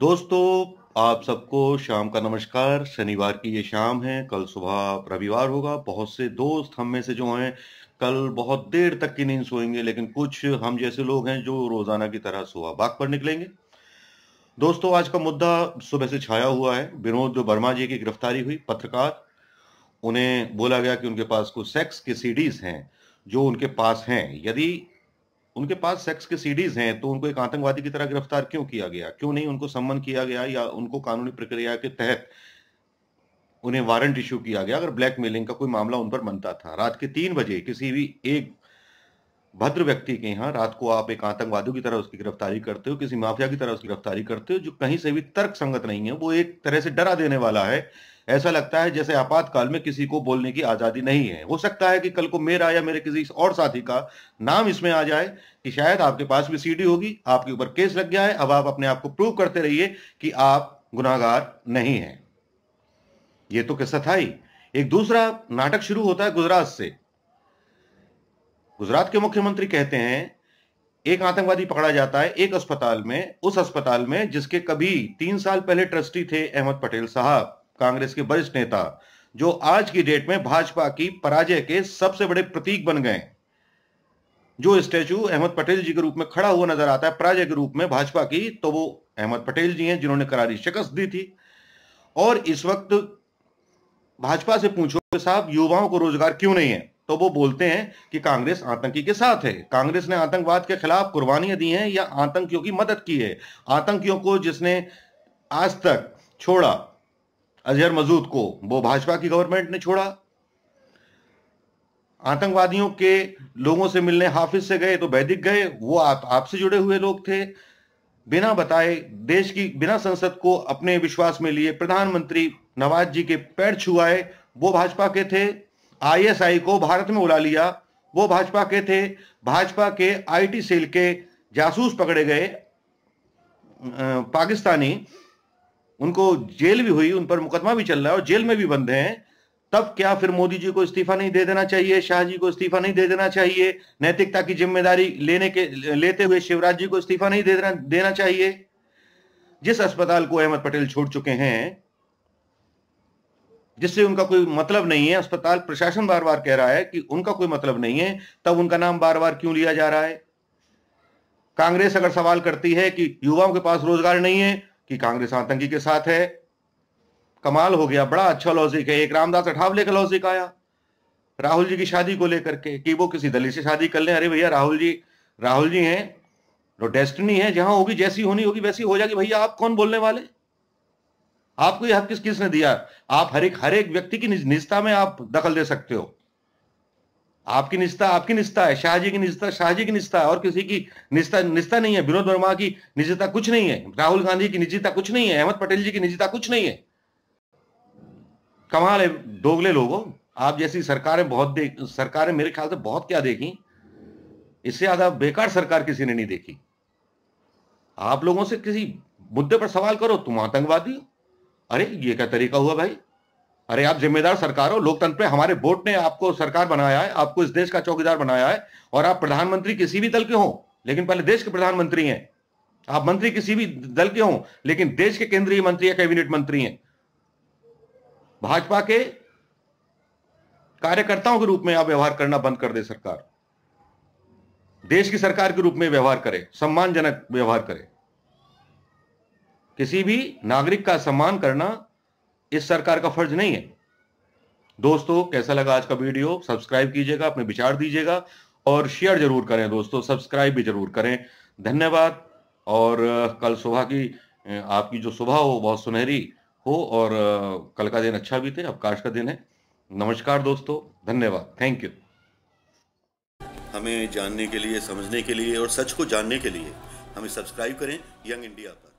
दोस्तों आप सबको शाम का नमस्कार शनिवार की ये शाम है कल सुबह रविवार होगा बहुत से दोस्त हम में से जो हैं कल बहुत देर तक की नींद सोएंगे लेकिन कुछ हम जैसे लोग हैं जो रोज़ाना की तरह सुबह बाग पर निकलेंगे दोस्तों आज का मुद्दा सुबह से छाया हुआ है विनोद वर्मा जी की गिरफ्तारी हुई पत्रकार उन्हें बोला गया कि उनके पास कुछ सेक्स की सीडीज हैं जो उनके पास हैं यदि उनके पास सेक्स के सीडीज हैं तो उनको एक आतंकवादी की तरह गिरफ्तार क्यों किया गया क्यों नहीं उनको सम्मन किया गया या उनको कानूनी प्रक्रिया के तहत उन्हें वारंट इश्यू किया गया अगर ब्लैकमेलिंग का कोई मामला उन पर बनता था रात के तीन बजे किसी भी एक भद्र व्यक्ति के यहाँ रात को आप एक आतंकवादियों की तरह उसकी गिरफ्तारी करते हो किसी माफिया की तरह उसकी गिरफ्तारी करते हो जो कहीं से भी तर्क संगत नहीं है वो एक तरह से डरा देने वाला है ऐसा लगता है जैसे आपातकाल में किसी को बोलने की आज़ादी नहीं है हो सकता है कि कल को मेरा या मेरे किसी और साथी का नाम इसमें आ जाए कि शायद आपके पास भी सीडी होगी आपके ऊपर केस लग गया है अब आप अपने आप को प्रूव करते रहिए कि आप गुनागार नहीं है यह तो किस्सा था ही एक दूसरा नाटक शुरू होता है गुजरात से गुजरात के मुख्यमंत्री कहते हैं एक आतंकवादी पकड़ा जाता है एक अस्पताल में उस अस्पताल में जिसके कभी तीन साल पहले ट्रस्टी थे अहमद पटेल साहब कांग्रेस के वरिष्ठ नेता जो आज की डेट में भाजपा की पराजय के सबसे बड़े प्रतीक बन गए जो स्टैचू अहमद पटेल जी के रूप में खड़ा हुआ नजर आता है पराजय के रूप में भाजपा की तो वो अहमद पटेल जी हैं जिन्होंने करारी शिकस्त दी थी और इस वक्त भाजपा से पूछो साहब युवाओं को रोजगार क्यों नहीं है तो वो बोलते हैं कि कांग्रेस आतंकी के साथ है कांग्रेस ने आतंकवाद के खिलाफ कुर्बानियां दी हैं या आतंकियों की मदद की है आतंकियों को जिसने आज तक छोड़ा अजहर मजूद को वो भाजपा की गवर्नमेंट ने छोड़ा आतंकवादियों के लोगों से मिलने हाफिज से गए तो वैदिक गए वो आप आपसे जुड़े हुए लोग थे बिना बताए देश की बिना संसद को अपने विश्वास में लिए प्रधानमंत्री नवाज जी के पैर छुआए वो भाजपा के थे आईएसआई को भारत में उड़ा लिया वो भाजपा के थे भाजपा के आईटी सेल के जासूस पकड़े गए पाकिस्तानी उनको जेल भी हुई उन पर मुकदमा भी चल रहा है और जेल में भी बंद हैं तब क्या फिर मोदी जी को इस्तीफा नहीं दे देना चाहिए शाह जी को इस्तीफा नहीं दे देना चाहिए नैतिकता की जिम्मेदारी लेने के लेते हुए शिवराज जी को इस्तीफा नहीं दे देना देना चाहिए जिस अस्पताल को अहमद पटेल छोड़ चुके हैं जिससे उनका कोई मतलब नहीं है अस्पताल प्रशासन बार बार कह रहा है कि उनका कोई मतलब नहीं है तब उनका नाम बार बार क्यों लिया जा रहा है कांग्रेस अगर सवाल करती है कि युवाओं के पास रोजगार नहीं है कि कांग्रेस आतंकी के साथ है कमाल हो गया बड़ा अच्छा लॉजिक है एक रामदास अठावले का लॉजिक आया राहुल जी की शादी को लेकर के कि वो किसी दलित से शादी कर ले अरे भैया राहुल जी राहुल जी हैं तो डेस्टिनी है जहां होगी जैसी होनी होगी वैसी हो जाएगी भैया आप कौन बोलने वाले आपको यह हक किस किसने दिया आप हर एक हर एक व्यक्ति की निजता में आप दखल दे सकते हो आपकी निष्ठा आपकी निष्ठा है शाहजी की निष्ठा शाहजी की निष्ठा है और किसी की निष्ठा निष्ठा नहीं है विनोद वर्मा की निजता कुछ नहीं है राहुल गांधी की निजता कुछ नहीं है अहमद पटेल जी की निजता कुछ नहीं है कमाल है दोगले लोगों आप जैसी सरकारें बहुत देख सरकारें मेरे ख्याल से बहुत क्या देखी इससे ज्यादा बेकार सरकार किसी ने नहीं देखी आप लोगों से किसी मुद्दे पर सवाल करो तुम आतंकवादी अरे ये क्या तरीका हुआ भाई अरे आप जिम्मेदार सरकार हो लोकतंत्र पे हमारे वोट ने आपको सरकार बनाया है आपको इस देश का चौकीदार बनाया है और आप प्रधानमंत्री किसी भी दल के हो लेकिन पहले देश के प्रधानमंत्री हैं आप मंत्री किसी भी दल के हों लेकिन देश के केंद्रीय मंत्री या कैबिनेट मंत्री हैं भाजपा के कार्यकर्ताओं के रूप में आप व्यवहार करना बंद कर दे सरकार देश की सरकार के रूप में व्यवहार करे सम्मानजनक व्यवहार करे किसी भी नागरिक का सम्मान करना इस सरकार का फर्ज नहीं है दोस्तों कैसा लगा आज का वीडियो सब्सक्राइब कीजिएगा अपने विचार दीजिएगा और शेयर जरूर करें दोस्तों सब्सक्राइब भी जरूर करें धन्यवाद और कल सुबह की आपकी जो सुबह हो बहुत सुनहरी हो और कल का दिन अच्छा भी थे अवकाश का दिन है नमस्कार दोस्तों धन्यवाद थैंक यू हमें जानने के लिए समझने के लिए और सच को जानने के लिए हमें सब्सक्राइब करें यंग इंडिया पर